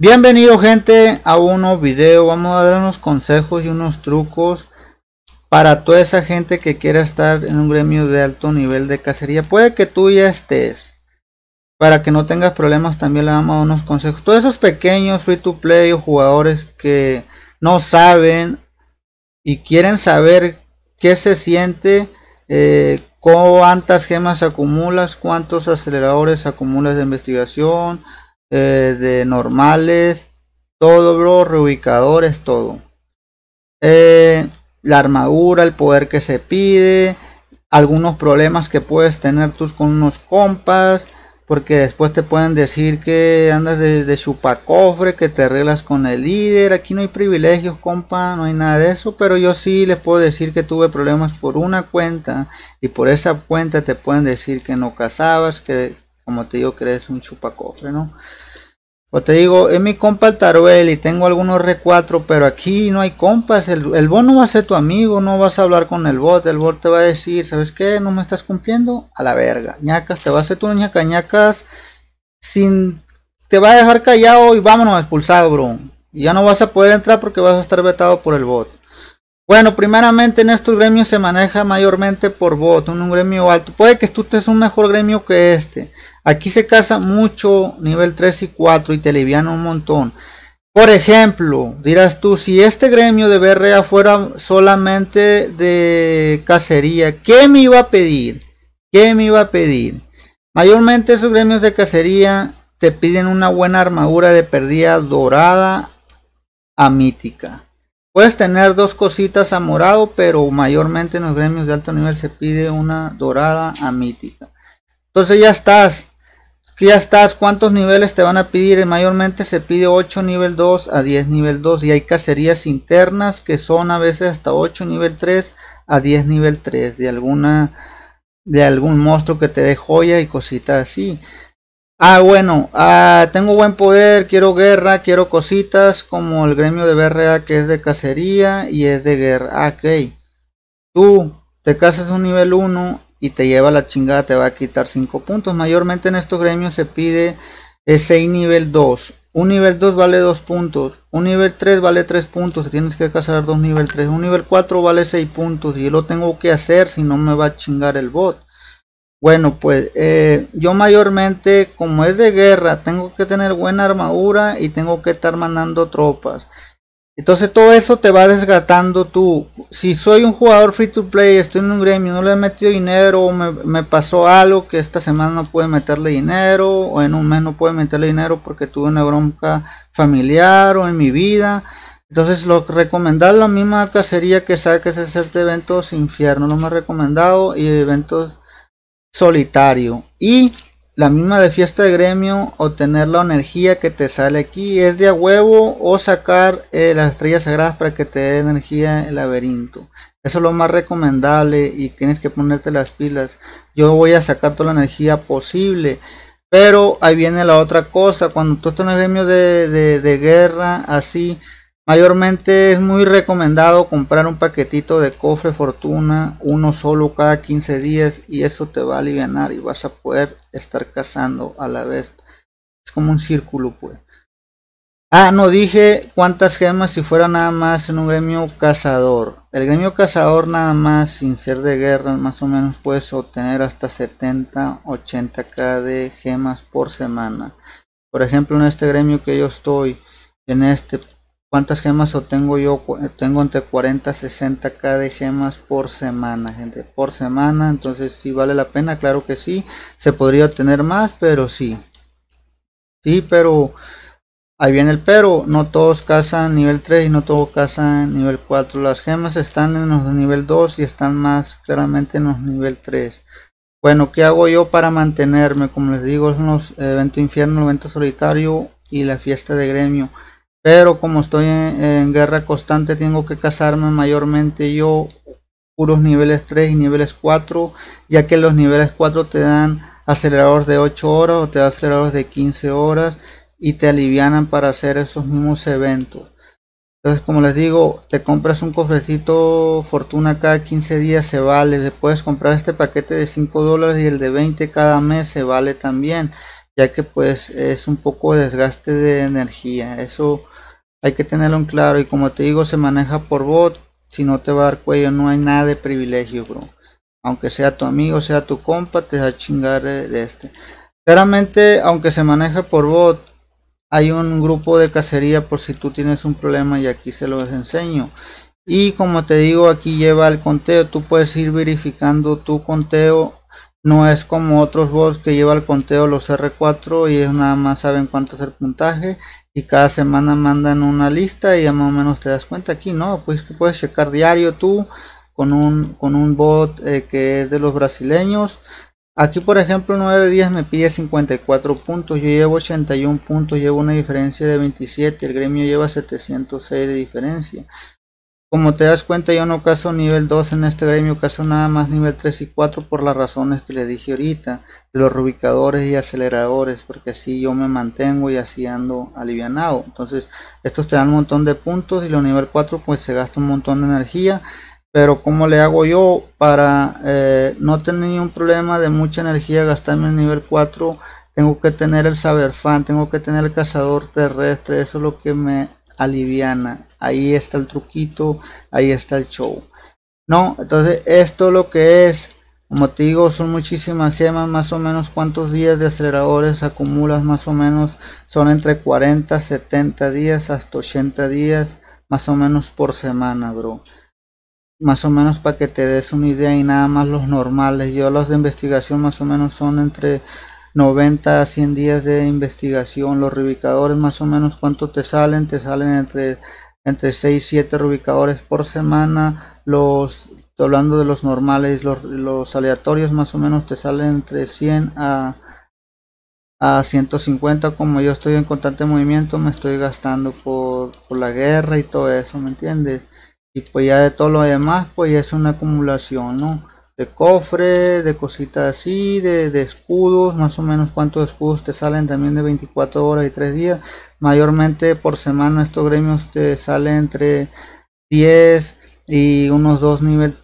Bienvenido gente a un nuevo video, vamos a dar unos consejos y unos trucos para toda esa gente que quiera estar en un gremio de alto nivel de cacería. Puede que tú ya estés, para que no tengas problemas también le vamos a dar unos consejos. Todos esos pequeños free to play o jugadores que no saben y quieren saber qué se siente, eh, cuántas gemas acumulas, cuántos aceleradores acumulas de investigación, eh, de normales, todo, bro, reubicadores, todo. Eh, la armadura, el poder que se pide, algunos problemas que puedes tener tú con unos compas, porque después te pueden decir que andas de, de cofre que te arreglas con el líder, aquí no hay privilegios, compa, no hay nada de eso, pero yo sí les puedo decir que tuve problemas por una cuenta y por esa cuenta te pueden decir que no casabas, que como te digo, que es un chupacofre, ¿no? O te digo, es mi compa el Taruel y tengo algunos R4, pero aquí no hay compas. El, el bot no va a ser tu amigo, no vas a hablar con el bot. El bot te va a decir, ¿sabes qué? No me estás cumpliendo. A la verga. ñacas, te va a hacer tu ñaca, ñacas. Sin, te va a dejar callado y vámonos expulsado, bro. Y ya no vas a poder entrar porque vas a estar vetado por el bot. Bueno, primeramente en estos gremios se maneja mayormente por voto, un gremio alto. Puede que tú es un mejor gremio que este. Aquí se casa mucho nivel 3 y 4 y te liviano un montón. Por ejemplo, dirás tú, si este gremio de BRA fuera solamente de cacería, ¿qué me iba a pedir? ¿Qué me iba a pedir? Mayormente esos gremios de cacería te piden una buena armadura de perdida dorada a mítica. Puedes tener dos cositas a morado, pero mayormente en los gremios de alto nivel se pide una dorada a mítica. Entonces ya estás. Ya estás. ¿Cuántos niveles te van a pedir? Mayormente se pide 8 nivel 2 a 10 nivel 2. Y hay cacerías internas que son a veces hasta 8 nivel 3 a 10 nivel 3. De alguna. De algún monstruo que te dé joya y cositas así. Ah, bueno, ah, tengo buen poder, quiero guerra, quiero cositas como el gremio de BRA que es de cacería y es de guerra. Ah, ok. Tú te casas un nivel 1 y te lleva la chingada, te va a quitar 5 puntos. Mayormente en estos gremios se pide 6 nivel 2. Un nivel 2 vale 2 puntos, un nivel 3 vale 3 puntos, tienes que casar 2 nivel 3. Un nivel 4 vale 6 puntos y lo tengo que hacer si no me va a chingar el bot. Bueno, pues eh, yo mayormente, como es de guerra, tengo que tener buena armadura y tengo que estar mandando tropas. Entonces todo eso te va desgatando tú. Si soy un jugador free to play, estoy en un gremio, no le he metido dinero, o me, pasó algo que esta semana no pude meterle dinero, o en un mes no pude meterle dinero porque tuve una bronca familiar o en mi vida. Entonces lo recomendar la misma cacería que saques es hacerte eventos infierno, lo más recomendado, y eventos solitario. Y la misma de fiesta de gremio, obtener la energía que te sale aquí, es de a huevo o sacar eh, las estrellas sagradas para que te dé energía el laberinto. Eso es lo más recomendable y tienes que ponerte las pilas. Yo voy a sacar toda la energía posible. Pero ahí viene la otra cosa, cuando tú estás en el gremio de, de guerra, así, Mayormente es muy recomendado comprar un paquetito de cofre fortuna, uno solo cada 15 días y eso te va a aliviar y vas a poder estar cazando a la vez. Es como un círculo pues. Ah, no dije cuántas gemas si fuera nada más en un gremio cazador. El gremio cazador nada más sin ser de guerra más o menos puedes obtener hasta 70, 80k de gemas por semana. Por ejemplo en este gremio que yo estoy, en este ¿Cuántas gemas obtengo yo? Tengo entre 40 60k de gemas por semana, gente. Por semana, entonces si ¿sí vale la pena, claro que sí. Se podría tener más, pero sí. Sí, pero ahí viene el pero. No todos cazan nivel 3 y no todos cazan nivel 4. Las gemas están en los nivel 2 y están más claramente en los nivel 3. Bueno, ¿qué hago yo para mantenerme? Como les digo, son los eh, eventos infierno, el evento solitario y la fiesta de gremio. Pero como estoy en, guerra constante, tengo que casarme mayormente yo puros niveles 3 y niveles 4, ya que los niveles 4 te dan aceleradores de 8 horas o te dan aceleradores de 15 horas y te alivianan para hacer esos mismos eventos. Entonces, como les digo, te compras un cofrecito fortuna cada 15 días, se vale. puedes comprar este paquete de 5 dólares y el de 20 cada mes, se vale también, ya que pues es un poco desgaste de energía. Eso hay que tenerlo en claro y como te digo, se maneja por bot, si no te va a dar cuello, no hay nada de privilegio, bro. Aunque sea tu amigo, sea tu compa, te va a chingar de este. Claramente, aunque se maneja por bot, hay un grupo de cacería por si tú tienes un problema y aquí se los enseño. Y como te digo, aquí lleva el conteo, tú puedes ir verificando tu conteo. No es como otros bots que lleva el conteo los R4 y es nada más saben cuánto es el puntaje y cada semana mandan una lista y ya más o menos te das cuenta aquí no pues que puedes checar diario tú con un con un bot eh, que es de los brasileños aquí por ejemplo 9 días me pide 54 puntos yo llevo 81 puntos llevo una diferencia de 27 el gremio lleva 706 de diferencia como te das cuenta yo no caso nivel 2 en este gremio, caso nada más nivel 3 y 4 por las razones que le dije ahorita, de los rubicadores y aceleradores, porque así yo me mantengo y así ando alivianado. Entonces estos te dan un montón de puntos y lo nivel 4 pues se gasta un montón de energía, pero como le hago yo para eh, no tener un problema de mucha energía gastarme el nivel 4? Tengo que tener el saber fan, tengo que tener el cazador terrestre, eso es lo que me aliviana ahí está el truquito, ahí está el show. No, entonces esto lo que es, como te digo, son muchísimas gemas, más o menos cuántos días de aceleradores acumulas, más o menos son entre 40, 70 días hasta 80 días, más o menos por semana, bro más o menos para que te des una idea y nada más los normales. Yo los de investigación más o menos son entre 90 a 100 días de investigación. Los reubicadores más o menos cuánto te salen, te salen entre entre 6 y 7 reubicadores por semana. Los, hablando de los normales, los, aleatorios más o menos te salen entre 100 a, a 150. Como yo estoy en constante movimiento, me estoy gastando por, por la guerra y todo eso, ¿me entiendes? Y pues ya de todo lo demás, pues es una acumulación, ¿no? de cofre, de cositas así, de, escudos, más o menos cuántos escudos te salen también de 24 horas y 3 días. Mayormente por semana estos gremios te salen entre 10 y unos 2 niveles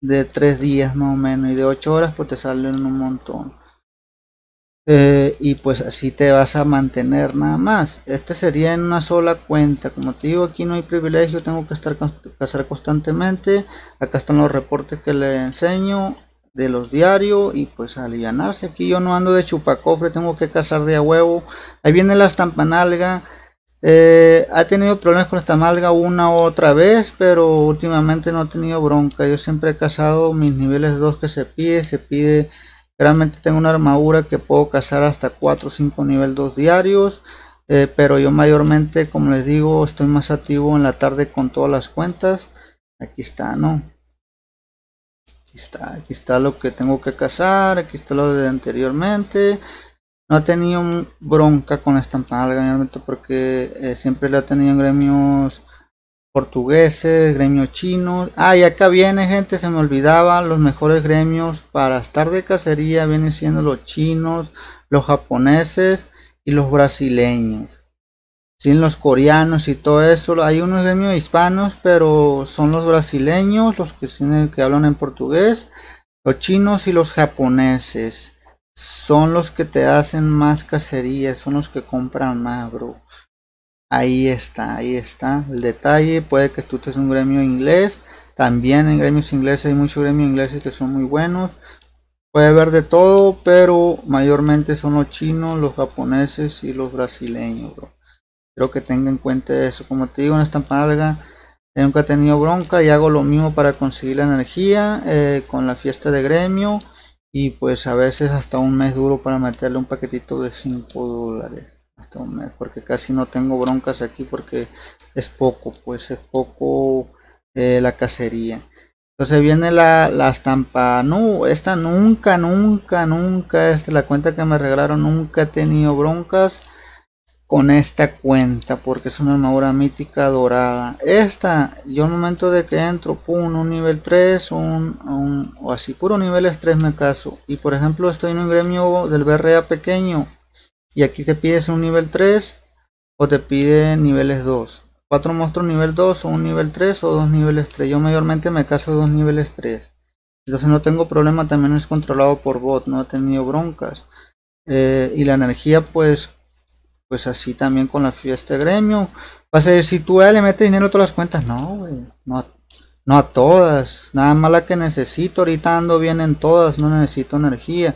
de 3 días más o menos. Y de 8 horas pues te salen un montón. Eh, y pues así te vas a mantener nada más. Este sería en una sola cuenta. Como te digo, aquí no hay privilegio, tengo que estar casar constantemente. Acá están los reportes que le enseño de los diarios y pues alivianarse. Aquí yo no ando de chupacofre, tengo que cazar de a huevo. Ahí viene la estampanalga. Eh, ha tenido problemas con esta malga una u otra vez, pero últimamente no ha tenido bronca. Yo siempre he cazado mis niveles 2 que se pide, se pide Realmente tengo una armadura que puedo cazar hasta 4 o 5 nivel 2 diarios. Eh, pero yo mayormente, como les digo, estoy más activo en la tarde con todas las cuentas. Aquí está, ¿no? Aquí está, aquí está lo que tengo que cazar. Aquí está lo de anteriormente. No ha tenido bronca con la estampada porque eh, siempre la ha tenido en gremios portugueses, gremios chinos. Ah, y acá viene, gente, se me olvidaba, los mejores gremios para estar de cacería vienen siendo los chinos, los japoneses y los brasileños. Sin los coreanos y todo eso, hay unos gremios hispanos, pero son los brasileños, los que, que hablan en portugués, los chinos y los japoneses. Son los que te hacen más cacería, son los que compran más, bro. Ahí está, ahí está el detalle. Puede que tú un gremio inglés. También en gremios ingleses hay muchos gremios ingleses que son muy buenos. Puede haber de todo, pero mayormente son los chinos, los japoneses y los brasileños, bro. Creo que tenga en cuenta eso. Como te digo, en esta palga nunca he tenido bronca y hago lo mismo para conseguir la energía eh, con la fiesta de gremio. Y pues a veces hasta un mes duro para meterle un paquetito de 5 dólares. Este, porque casi no tengo broncas aquí porque es poco pues es poco eh, la cacería entonces viene la, estampa no esta nunca nunca nunca esta la cuenta que me regalaron nunca he tenido broncas con esta cuenta porque es una armadura mítica dorada esta yo el momento de que entro pum un nivel 3 un, un o así puro nivel 3 me caso y por ejemplo estoy en un gremio del BRA pequeño y aquí te pides un nivel 3 o te pide niveles 2. 4 monstruos nivel 2 o un nivel 3 o dos niveles 3. Yo mayormente me caso dos niveles 3. Entonces no tengo problema, también es controlado por bot, no ha tenido broncas. Eh, y la energía pues pues así también con la fiesta de gremio. va a ser si tú eh, le metes dinero a todas las cuentas, no, no, no a todas, nada más la que necesito, ahorita ando bien en todas, no necesito energía.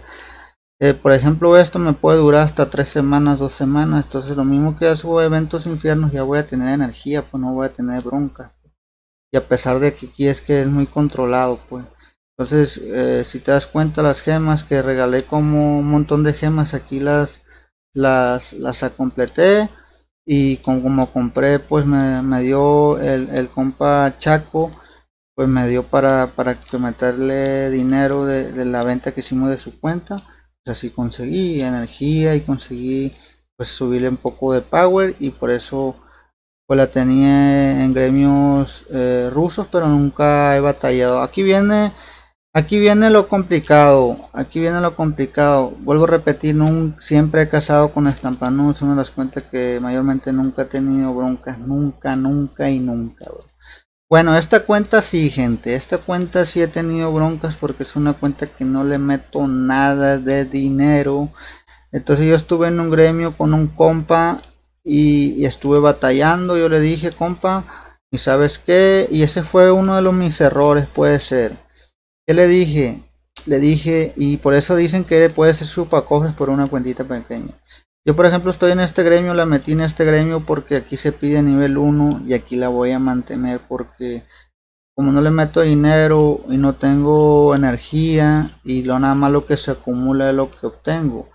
Eh, por ejemplo, esto me puede durar hasta tres semanas, dos semanas. Entonces, lo mismo que ya eventos infiernos, ya voy a tener energía, pues no voy a tener bronca. Y a pesar de que aquí es que es muy controlado, pues. Entonces, eh, si te das cuenta, las gemas que regalé como un montón de gemas, aquí las, las, las completé. Y con, como compré, pues me, dio el, compa Chaco, pues me dio para, para meterle dinero de la venta que hicimos de su cuenta así conseguí energía y conseguí pues subirle un poco de power y por eso pues la tenía en gremios eh, rusos pero nunca he batallado aquí viene aquí viene lo complicado aquí viene lo complicado vuelvo a repetir nunca, siempre he casado con estampanos, una de las cuentas que mayormente nunca he tenido broncas nunca nunca y nunca bueno, esta cuenta sí, gente. Esta cuenta sí he tenido broncas porque es una cuenta que no le meto nada de dinero. Entonces yo estuve en un gremio con un compa y, estuve batallando. Yo le dije, compa, ¿y sabes qué? Y ese fue uno de los mis errores, puede ser. ¿Qué le dije? Le dije, y por eso dicen que puede ser cofres por una cuentita pequeña. Yo por ejemplo estoy en este gremio, la metí en este gremio porque aquí se pide nivel 1 y aquí la voy a mantener porque como no le meto dinero y no tengo energía y lo nada más lo que se acumula es lo que obtengo.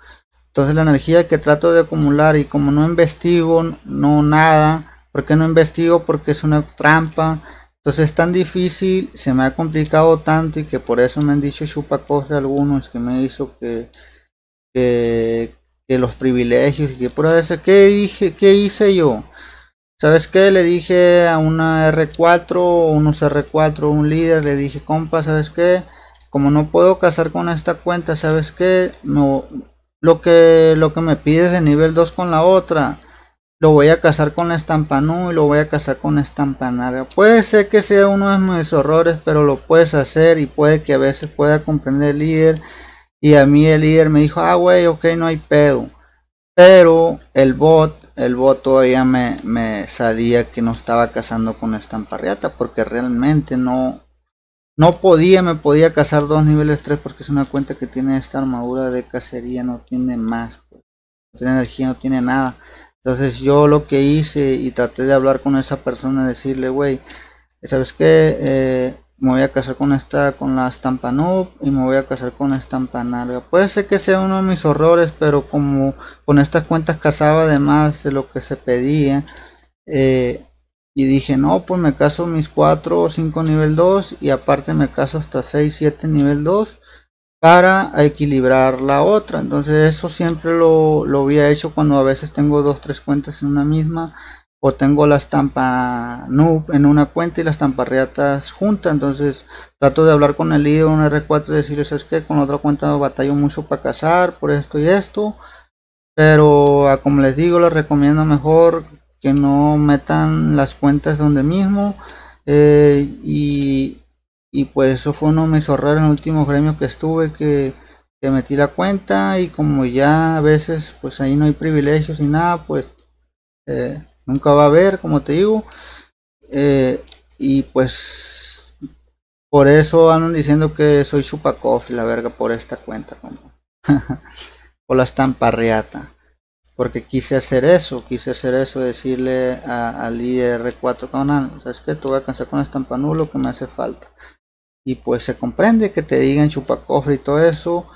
Entonces la energía que trato de acumular y como no investigo, no nada, ¿por qué no investigo? Porque es una trampa. Entonces es tan difícil, se me ha complicado tanto y que por eso me han dicho chupa cosas algunos que me hizo que, que los privilegios y que pura veces ¿Qué dije? ¿Qué hice yo? ¿Sabes qué? Le dije a una R4, unos R4, un líder, le dije, compa, ¿sabes qué? Como no puedo casar con esta cuenta, ¿sabes qué? No, lo que, lo que me pides de nivel 2 con la otra, lo voy a casar con la estampanú y lo voy a casar con la estampanada. Puede ser que sea uno de mis errores, pero lo puedes hacer y puede que a veces pueda comprender el líder y a mí el líder me dijo, ah, güey, ok, no hay pedo. Pero el bot, el bot todavía me, me salía que no estaba casando con estamparriata porque realmente no, no podía, me podía casar dos niveles 3 porque es una cuenta que tiene esta armadura de cacería, no tiene más, pues, no tiene energía, no tiene nada. Entonces yo lo que hice y traté de hablar con esa persona, decirle, güey, ¿sabes qué? Eh, me voy a casar con esta, con la estampa noob y me voy a casar con la estampa larga. Puede ser que sea uno de mis horrores, pero como con estas cuentas casaba además de lo que se pedía, eh, y dije, no, pues me caso mis 4 o 5 nivel 2 y aparte me caso hasta 6, 7 nivel 2 para equilibrar la otra. Entonces eso siempre lo, lo había hecho cuando a veces tengo 2, 3 cuentas en una misma o tengo la estampa noob en una cuenta y las tamparreatas juntas, entonces trato de hablar con el líder un R4 y decirles es que con la otra cuenta batallo mucho para cazar por esto y esto, pero ah, como les digo, les recomiendo mejor que no metan las cuentas donde mismo eh, y, pues eso fue uno de mis horrores en el último gremio que estuve que, que metí la cuenta y como ya a veces pues ahí no hay privilegios ni nada pues eh, nunca va a haber, como te digo. Eh, y pues por eso andan diciendo que soy chupacof la verga por esta cuenta, como o la reata Porque quise hacer eso, quise hacer eso, decirle al IR4 canal, ¿sabes que Te voy a cansar con estampa nulo que me hace falta. Y pues se comprende que te digan chupacofre y todo eso.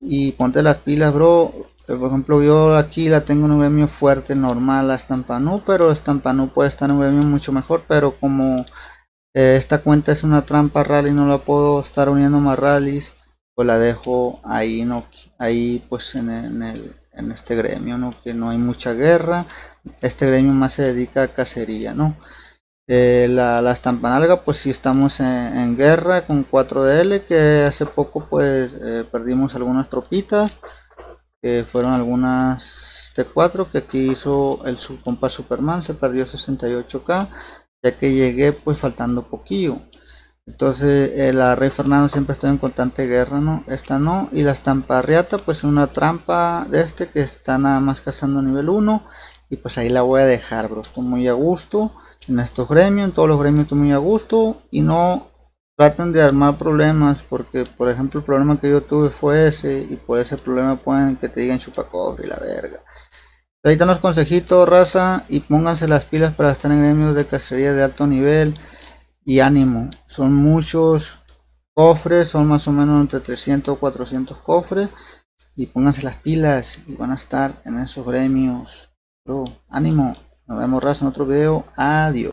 Y ponte las pilas, bro por ejemplo yo aquí la tengo en un gremio fuerte, normal, a Stampanú, pero estampanú puede estar en un gremio mucho mejor, pero como eh, esta cuenta es una trampa rally, no la puedo estar uniendo más rallies, pues la dejo ahí, no, ahí pues en, en, este gremio, ¿no? que no hay mucha guerra, este gremio más se dedica a cacería, ¿no? Eh, la, la estampanalga, pues si estamos en, guerra con 4DL, que hace poco pues eh, perdimos algunas tropitas que fueron algunas T4 que aquí hizo el subcompa Superman, se perdió 68k, ya que llegué pues faltando poquillo. Entonces eh, la Rey Fernando siempre estoy en constante guerra, ¿no? Esta no. Y la estampa Riata pues una trampa de este que está nada más cazando nivel 1. Y pues ahí la voy a dejar, bro. Estoy muy a gusto en estos gremios, en todos los gremios estoy muy a gusto. Y no Traten de armar problemas porque por ejemplo el problema que yo tuve fue ese y por ese problema pueden que te digan chupacobre y la verga ahí están los consejitos raza y pónganse las pilas para estar en gremios de cacería de alto nivel y ánimo son muchos cofres son más o menos entre 300 o 400 cofres y pónganse las pilas y van a estar en esos gremios bro ánimo nos vemos raza en otro video adiós